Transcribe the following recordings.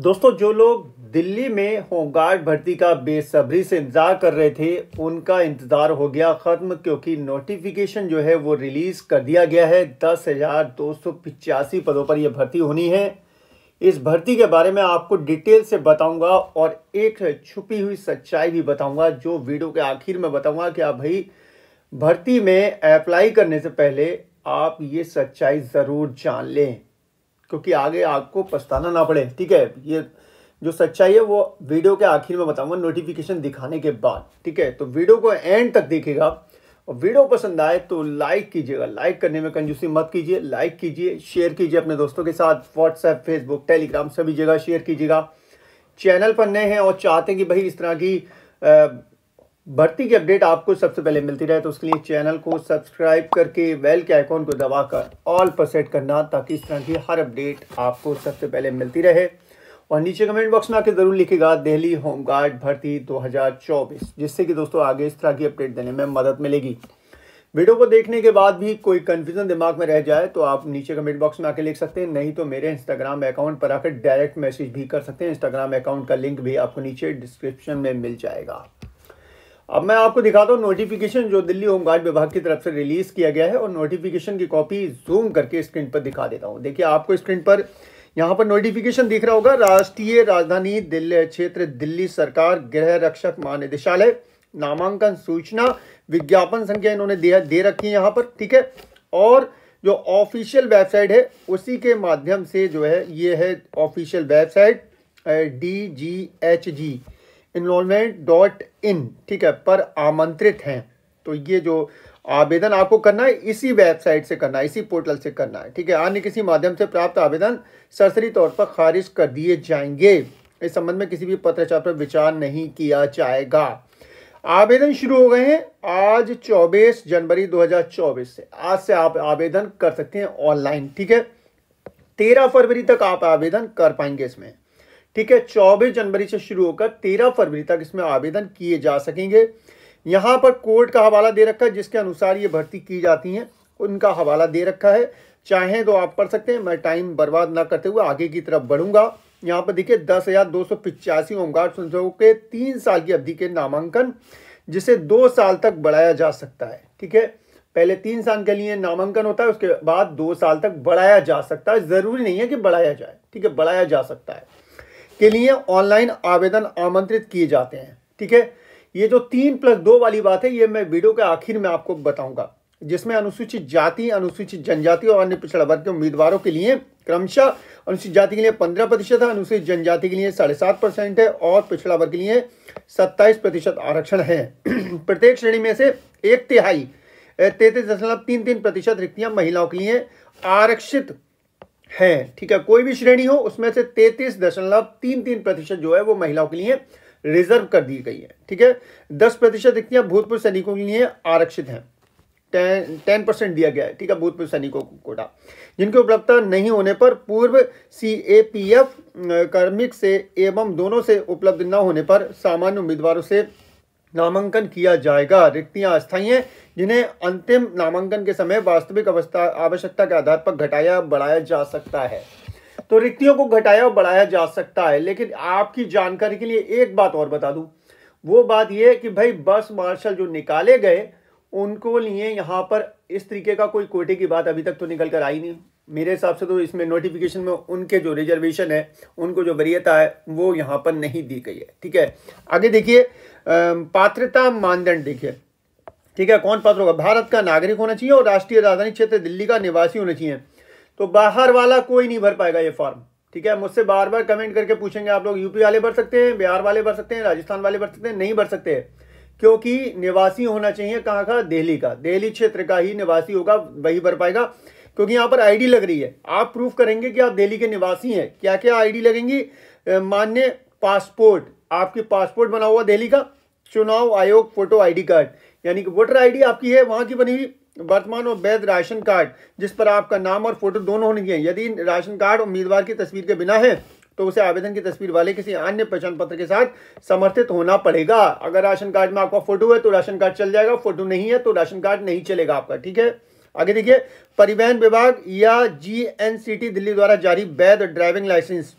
दोस्तों जो लोग दिल्ली में होमगार्ड भर्ती का बेसब्री से इंतज़ार कर रहे थे उनका इंतज़ार हो गया ख़त्म क्योंकि नोटिफिकेशन जो है वो रिलीज़ कर दिया गया है दस हज़ार दो सौ पिचासी पदों पर यह भर्ती होनी है इस भर्ती के बारे में आपको डिटेल से बताऊंगा और एक छुपी हुई सच्चाई भी बताऊंगा जो वीडियो के आखिर में बताऊंगा कि आप भाई भर्ती में अप्लाई करने से पहले आप ये सच्चाई ज़रूर जान लें क्योंकि आगे आपको पछताना ना पड़े ठीक है ये जो सच्चाई है वो वीडियो के आखिर में बताऊंगा नोटिफिकेशन दिखाने के बाद ठीक है तो वीडियो को एंड तक देखिएगा और वीडियो पसंद आए तो लाइक कीजिएगा लाइक करने में कंजूसी मत कीजिए लाइक कीजिए शेयर कीजिए अपने दोस्तों के साथ व्हाट्सएप फेसबुक टेलीग्राम सभी जगह शेयर कीजिएगा चैनल पर नए हैं और चाहते हैं कि भाई इस तरह की भर्ती की अपडेट आपको सबसे पहले मिलती रहे तो उसके लिए चैनल को सब्सक्राइब करके बेल के आइकॉन को दबाकर ऑल पर सेट करना ताकि इस तरह की हर अपडेट आपको सबसे पहले मिलती रहे और नीचे कमेंट बॉक्स में आके ज़रूर लिखेगा दिल्ली होमगार्ड भर्ती 2024 जिससे कि दोस्तों आगे इस तरह की अपडेट देने में मदद मिलेगी वीडियो को देखने के बाद भी कोई कन्फ्यूज़न दिमाग में रह जाए तो आप नीचे कमेंट बॉक्स में आके लिख सकते हैं नहीं तो मेरे इंस्टाग्राम अकाउंट पर आकर डायरेक्ट मैसेज भी कर सकते हैं इंस्टाग्राम अकाउंट का लिंक भी आपको नीचे डिस्क्रिप्शन में मिल जाएगा अब मैं आपको दिखाता हूँ नोटिफिकेशन जो दिल्ली होमगार्ड विभाग की तरफ से रिलीज़ किया गया है और नोटिफिकेशन की कॉपी जूम करके स्क्रीन पर दिखा देता हूँ देखिए आपको स्क्रीन पर यहाँ पर नोटिफिकेशन दिख रहा होगा राष्ट्रीय राजधानी दिल्ली क्षेत्र दिल्ली सरकार गृह रक्षक महानिदेशालय नामांकन सूचना विज्ञापन संख्या इन्होंने दे, दे रखी है यहाँ पर ठीक है और जो ऑफिशियल वेबसाइट है उसी के माध्यम से जो है ये है official website D G H G involvement dot in ठीक है पर आमंत्रित हैं तो ये जो आवेदन आपको करना है इसी वेबसाइट से करना है इसी पोर्टल से करना है ठीक है अन्य किसी माध्यम से प्राप्त आवेदन सरसरी तौर पर खारिज कर दिए जाएंगे इस संबंध में किसी भी पत्राचार पर विचार नहीं किया जाएगा आवेदन शुरू हो गए हैं आज 24 जनवरी 2024 से आज से आप आवेदन कर सकते हैं ऑनलाइन ठीक है तेरह फरवरी तक आप आवेदन कर पाएंगे इसमें ठीक है चौबीस जनवरी से शुरू होकर तेरह फरवरी तक इसमें आवेदन किए जा सकेंगे यहाँ पर कोर्ट का हवाला दे रखा है जिसके अनुसार ये भर्ती की जाती हैं उनका हवाला दे रखा है चाहें तो आप पढ़ सकते हैं मैं टाइम बर्बाद ना करते हुए आगे की तरफ बढ़ूंगा यहाँ पर देखिए दस हज़ार दो सौ पिचासी होमगार्ड संसदों के तीन साल की अवधि के नामांकन जिसे दो साल तक बढ़ाया जा सकता है ठीक है पहले तीन साल के लिए नामांकन होता है उसके बाद दो साल तक बढ़ाया जा सकता है ज़रूरी नहीं है कि बढ़ाया जाए ठीक है बढ़ाया जा सकता है के लिए ऑनलाइन आवेदन आमंत्रित किए जाते हैं ठीक है ये जो तीन प्लस दो वाली बात है ये मैं वीडियो के आखिर में आपको बताऊंगा जिसमें अनुसूचित जाति अनुसूचित जनजाति और अन्य पिछड़ा वर्ग के उम्मीदवारों के लिए क्रमशः अनुसूचित जाति के लिए पंद्रह प्रतिशत है अनुसूचित जनजाति के लिए साढ़े सात परसेंट है और पिछड़ा वर्ग के लिए सत्ताईस प्रतिशत आरक्षण है प्रत्येक श्रेणी में से एक तिहाई तैतीस दशमलव तीन तीन प्रतिशत रिक्तियां महिलाओं के लिए आरक्षित है ठीक है कोई भी श्रेणी हो उसमें से तैतीस दशमलव तीन तीन प्रतिशत जो है वो महिलाओं के लिए रिजर्व कर दी गई है ठीक है दस प्रतिशत इतना भूतपूर्व सैनिकों के लिए आरक्षित है टेन परसेंट दिया गया है ठीक है भूतपूर्व सैनिकों को कोटा जिनकी उपलब्धता नहीं होने पर पूर्व सी ए पी एफ कर्मिक से एवं दोनों से उपलब्ध न होने पर सामान्य उम्मीदवारों से नामांकन किया जाएगा रिक्तियां अस्थायी हैं जिन्हें अंतिम नामांकन के समय वास्तविक अवस्था आवश्यकता के आधार पर घटाया बढ़ाया जा सकता है तो रिक्तियों को घटाया और बढ़ाया जा सकता है लेकिन आपकी जानकारी के लिए एक बात और बता दूं वो बात यह है कि भाई बस मार्शल जो निकाले गए उनको लिए यहाँ पर इस तरीके का कोई कोटे की बात अभी तक तो निकल कर आई नहीं मेरे हिसाब से तो इसमें नोटिफिकेशन में उनके जो रिजर्वेशन है उनको जो वरीयता है वो यहाँ पर नहीं दी गई है ठीक है आगे देखिए पात्रता मानदंड देखिए ठीक है कौन पात्र होगा भारत का नागरिक होना चाहिए और राष्ट्रीय राजधानी क्षेत्र दिल्ली का निवासी होना चाहिए तो बाहर वाला कोई नहीं भर पाएगा ये फॉर्म ठीक है मुझसे बार बार कमेंट करके पूछेंगे आप लोग यूपी वाले भर सकते हैं बिहार वाले भर सकते हैं राजस्थान वाले भर सकते हैं नहीं भर सकते क्योंकि निवासी होना चाहिए कहाँ का दिल्ली का दिल्ली क्षेत्र का ही निवासी होगा वही भर पाएगा क्योंकि यहाँ पर आईडी लग रही है आप प्रूफ करेंगे कि आप दिल्ली के निवासी हैं क्या क्या आईडी लगेंगी मान्य पासपोर्ट आपके पासपोर्ट बना हुआ दिल्ली का चुनाव आयोग फोटो आईडी कार्ड यानी कि वोटर आईडी आपकी है वहाँ की बनी हुई वर्तमान और वैध राशन कार्ड जिस पर आपका नाम और फोटो दोनों होने चाहिए यदि राशन कार्ड उम्मीदवार की तस्वीर के बिना है तो उसे आवेदन की तस्वीर वाले किसी अन्य पहचान पत्र के साथ समर्थित होना पड़ेगा अगर राशन कार्ड में आपका फोटो है तो राशन कार्ड चल जाएगा फोटो नहीं है तो राशन कार्ड नहीं चलेगा आपका ठीक है आगे देखिए परिवहन विभाग या जीएनसीटी दिल्ली द्वारा जारी वैध ड्राइविंग लाइसेंस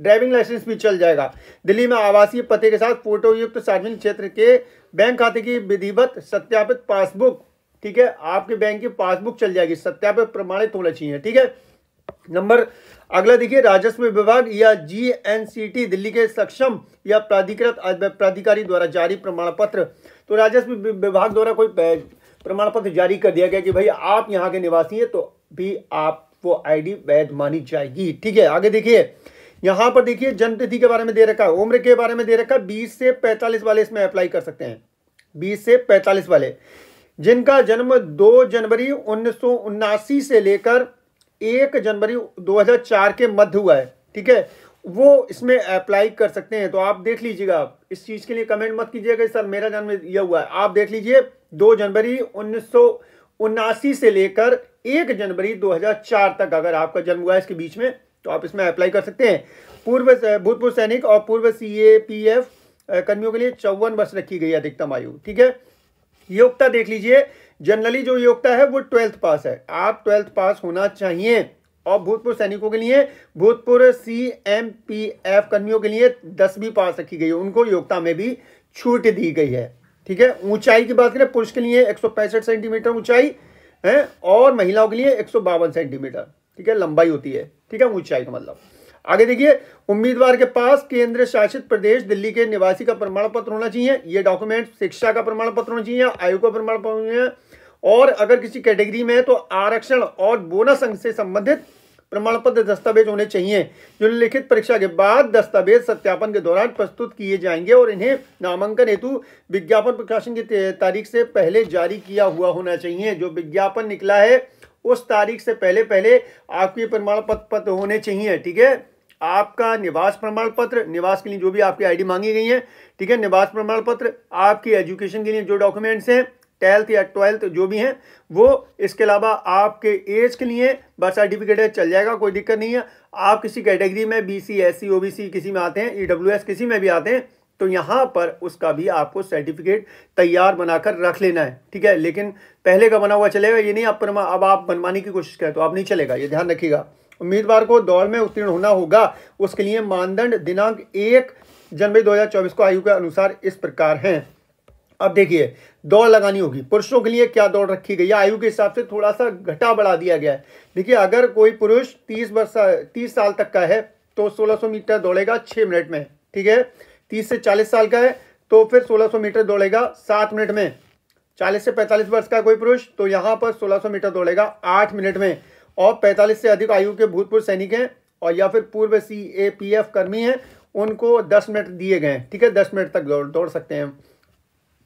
ड्राइविंग लाइसेंस भी चल जाएगा दिल्ली में आवासीय पते के साथ फोटो युक्त सार्वजनिक क्षेत्र के बैंक खाते की विधिवत सत्यापित पासबुक ठीक है आपके बैंक की पासबुक चल जाएगी सत्यापित प्रमाणित होना चाहिए ठीक है नंबर अगला देखिए राजस्व विभाग या जीएनसीटी दिल्ली के सक्षम या प्राधिकृत प्राधिकारी द्वारा जारी प्रमाण पत्र तो राजस्व विभाग द्वारा कोई प्रमाण पत्र जारी कर दिया गया कि भाई आप यहाँ के निवासी हैं तो भी आप वो आईडी वैध मानी जाएगी ठीक है आगे देखिए यहाँ पर देखिए जन्मतिथि के बारे में दे रखा है उम्र के बारे में दे रखा है बीस से पैंतालीस वाले इसमें अप्लाई कर सकते हैं बीस से पैंतालीस वाले जिनका जन्म दो जनवरी उन्नीस से लेकर एक जनवरी 2004 के मध्य हुआ है ठीक है वो इसमें अप्लाई कर सकते हैं तो आप देख लीजिएगा इस चीज़ के लिए कमेंट मत कीजिएगा सर मेरा जन्म यह हुआ है आप देख लीजिए दो जनवरी उन्नीस से लेकर एक जनवरी 2004 तक अगर आपका जन्म हुआ है इसके बीच में तो आप इसमें अप्लाई कर सकते हैं पूर्व भूतपूर्व सैनिक और पूर्व सी ए पी एफ कर्मियों के लिए चौवन वर्ष रखी गई अधिकतम आयु ठीक है योग्यता देख लीजिए जनरली जो योग्यता है वो ट्वेल्थ पास है आप ट्वेल्थ पास होना चाहिए और भूतपूर्व सैनिकों के लिए भूतपूर्व सी एम पी एफ कर्मियों के लिए दसवीं पास रखी गई है उनको योग्यता में भी छूट दी गई है ठीक है ऊंचाई की बात करें पुरुष के लिए एक सेंटीमीटर ऊंचाई है और महिलाओं के लिए एक सेंटीमीटर ठीक है लंबाई होती है ठीक है ऊंचाई का मतलब आगे देखिए उम्मीदवार के पास केंद्र शासित प्रदेश दिल्ली के निवासी का प्रमाण पत्र होना चाहिए ये डॉक्यूमेंट शिक्षा का प्रमाण पत्र होना चाहिए आयु का प्रमाण पत्र होना चाहिए और अगर किसी कैटेगरी में है तो आरक्षण और बोनस अंक से संबंधित प्रमाण पत्र दस्तावेज होने चाहिए जो लिखित परीक्षा के बाद दस्तावेज सत्यापन के दौरान प्रस्तुत किए जाएंगे और इन्हें नामांकन हेतु विज्ञापन प्रकाशन की तारीख से पहले जारी किया हुआ होना चाहिए जो विज्ञापन निकला है उस तारीख से पहले पहले आपके प्रमाण पत्र पत्र होने चाहिए ठीक है आपका निवास प्रमाण पत्र निवास के लिए जो भी आपकी आईडी मांगी गई है ठीक है निवास प्रमाण पत्र आपकी एजुकेशन के लिए जो डॉक्यूमेंट्स हैं ट्वेल्थ या ट्वेल्थ जो भी हैं वो इसके अलावा आपके एज के लिए बर्थ सर्टिफिकेट है चल जाएगा कोई दिक्कत नहीं है आप किसी कैटेगरी में B C S C O B C किसी में आते हैं ई डब्ल्यू एस किसी में भी आते हैं तो यहाँ पर उसका भी आपको सर्टिफिकेट तैयार बनाकर रख लेना है ठीक है लेकिन पहले का बना हुआ चलेगा ये नहीं आप अब आप बनवाने की कोशिश करें तो आप नहीं चलेगा ये ध्यान रखिएगा उम्मीदवार को दौड़ में उत्तीर्ण होना होगा उसके लिए मानदंड दिनांक एक जनवरी 2024 को आयु के अनुसार इस प्रकार हैं अब देखिए दौड़ लगानी होगी पुरुषों के लिए क्या दौड़ रखी गई है आयु के हिसाब से थोड़ा सा घटा बढ़ा दिया गया है देखिए अगर कोई पुरुष तीस वर्ष तीस साल तक का है तो सौ मीटर दौड़ेगा छः मिनट में ठीक है तीस से चालीस साल का है तो फिर सौ मीटर दौड़ेगा सात मिनट में चालीस से पैंतालीस वर्ष का कोई पुरुष तो यहाँ पर सोलह मीटर दौड़ेगा आठ मिनट में और पैंतालीस से अधिक आयु के भूतपूर्व सैनिक हैं और या फिर पूर्व सी ए पी एफ कर्मी हैं उनको दस मिनट दिए गए हैं ठीक है दस मिनट तक दौड़ दौड़ सकते हैं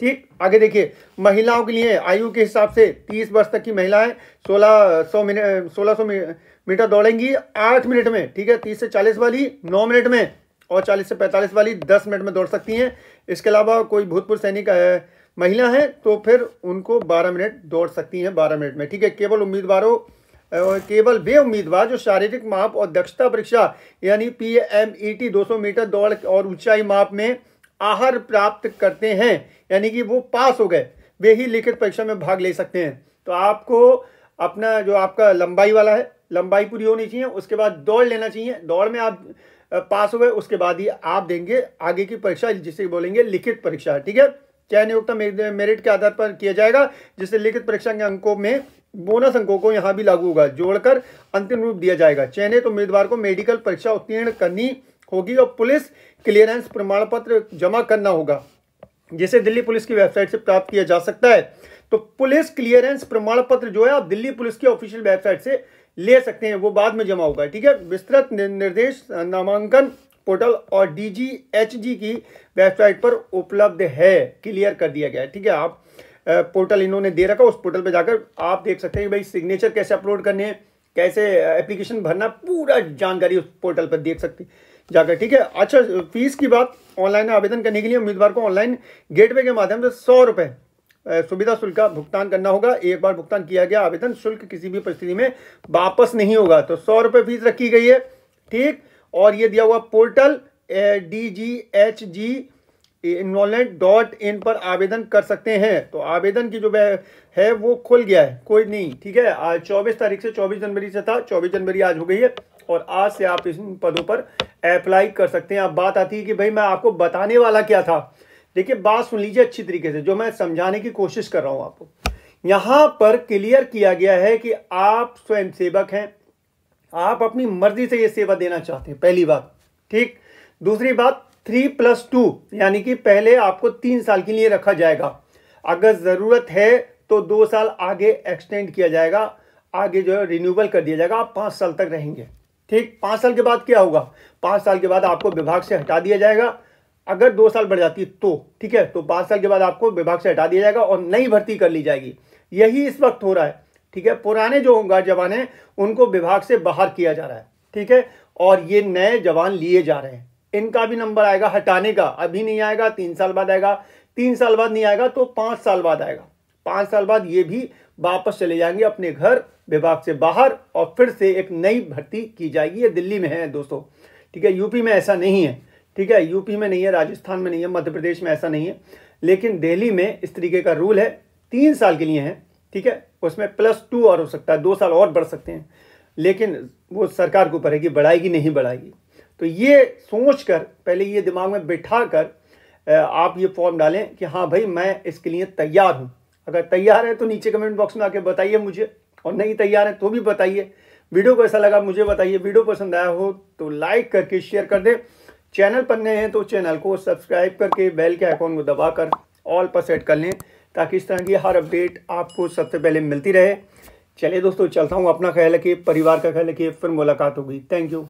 ठीक आगे देखिए महिलाओं के लिए आयु के हिसाब से तीस वर्ष तक की महिलाएं सोलह सौ मिनट सोलह सौ मीटर दौड़ेंगी आठ मिनट में ठीक है तीस से चालीस वाली नौ मिनट में और चालीस से पैंतालीस वाली दस मिनट में दौड़ सकती हैं इसके अलावा कोई भूतपूर्व सैनिक महिला है तो फिर उनको बारह मिनट दौड़ सकती हैं बारह मिनट में ठीक है केवल उम्मीदवारों केवल वे उम्मीदवार जो शारीरिक माप और दक्षता परीक्षा यानी पी एम ई टी दो सौ मीटर दौड़ और ऊंचाई माप में आहार प्राप्त करते हैं यानी कि वो पास हो गए वे ही लिखित परीक्षा में भाग ले सकते हैं तो आपको अपना जो आपका लंबाई वाला है लंबाई पूरी होनी चाहिए उसके बाद दौड़ लेना चाहिए दौड़ में आप पास हो गए उसके बाद ही आप देंगे आगे की परीक्षा जिसे बोलेंगे लिखित परीक्षा ठीक है चयन योग्यता मेरिट के आधार पर किया जाएगा जिससे लिखित परीक्षा के अंकों में बोनस अंकों को यहाँ भी लागू होगा जोड़कर अंतिम रूप दिया जाएगा चयनित तो उम्मीदवार को मेडिकल परीक्षा उत्तीर्ण करनी होगी और पुलिस क्लियरेंस प्रमाण पत्र जमा करना होगा जिसे दिल्ली पुलिस की वेबसाइट से प्राप्त किया जा सकता है तो पुलिस क्लियरेंस प्रमाण पत्र जो है आप दिल्ली पुलिस की ऑफिशियल वेबसाइट से ले सकते हैं वो बाद में जमा होगा ठीक है विस्तृत निर्देश नामांकन पोर्टल और डीजीएचजी की वेबसाइट पर उपलब्ध है क्लियर कर दिया गया है ठीक है आप पोर्टल इन्होंने दे रखा उस पोर्टल पर जाकर आप देख सकते हैं भाई सिग्नेचर कैसे अपलोड करने हैं कैसे एप्लीकेशन भरना पूरा जानकारी उस पोर्टल पर देख सकते हैं जाकर ठीक है अच्छा फीस की बात ऑनलाइन आवेदन करने के लिए उम्मीदवार को ऑनलाइन गेटवे के माध्यम से सौ रुपये सुविधा शुल्क का भुगतान करना होगा एक बार भुगतान किया गया आवेदन शुल्क किसी भी परिस्थिति में वापस नहीं होगा तो सौ रुपये फीस रखी गई है ठीक और ये दिया हुआ portal D G H G involvement dot in पर आवेदन कर सकते हैं तो आवेदन की जो है वो खुल गया है कोई नहीं ठीक है आज चौबीस तारीख से चौबीस जनवरी से था चौबीस जनवरी आज हो गई है और आज से आप इन पदों पर अप्लाई कर सकते हैं अब बात आती है कि भाई मैं आपको बताने वाला क्या था देखिए बात सुन लीजिए अच्छी तरीके से जो मैं समझाने की कोशिश कर रहा हूं आपको यहां पर क्लियर किया गया है कि आप स्वयं सेवक हैं आप अपनी मर्जी से ये सेवा देना चाहते हैं पहली बात ठीक दूसरी बात थ्री प्लस टू यानी कि पहले आपको तीन साल के लिए रखा जाएगा अगर ज़रूरत है तो दो साल आगे एक्सटेंड किया जाएगा आगे जो है रिन्यूबल कर दिया जाएगा आप पांच साल तक रहेंगे ठीक पांच साल के बाद क्या होगा पांच साल के बाद आपको विभाग से हटा दिया जाएगा अगर दो साल बढ़ जाती तो ठीक है तो पांच साल के बाद आपको विभाग से हटा दिया जाएगा और नई भर्ती कर ली जाएगी यही इस वक्त हो रहा है ठीक है पुराने जो होंगे जवान हैं उनको विभाग से बाहर किया जा रहा है ठीक है और ये नए जवान लिए जा रहे हैं इनका भी नंबर आएगा हटाने का अभी नहीं आएगा तीन साल बाद आएगा तीन साल बाद नहीं आएगा तो पांच साल बाद आएगा पांच साल बाद ये भी वापस चले जाएंगे अपने घर विभाग से बाहर और फिर से एक नई भर्ती की जाएगी ये दिल्ली में है दोस्तों ठीक है यूपी में ऐसा नहीं है ठीक है यूपी में नहीं है राजस्थान में नहीं है मध्य प्रदेश में ऐसा नहीं है लेकिन दिल्ली में इस तरीके का रूल है तीन साल के लिए है ठीक है उसमें प्लस टू और हो सकता है दो साल और बढ़ सकते हैं लेकिन वो सरकार के ऊपर है कि बढ़ाएगी नहीं बढ़ाएगी तो ये सोच कर पहले ये दिमाग में बिठा कर आप ये फॉर्म डालें कि हाँ भाई मैं इसके लिए तैयार हूँ अगर तैयार है तो नीचे कमेंट बॉक्स में आके बताइए मुझे और नहीं तैयार है तो भी बताइए वीडियो कैसा लगा मुझे बताइए वीडियो पसंद आया हो तो लाइक करके शेयर कर दें चैनल पर नए हैं तो चैनल को सब्सक्राइब करके बेल के आइकॉन को दबाकर ऑल पर सेट कर लें ताकि इस तरह की हर अपडेट आपको सबसे पहले मिलती रहे चलिए दोस्तों चलता हूँ अपना ख्याल रखिए परिवार का ख्याल रखिए फिर मुलाकात होगी थैंक यू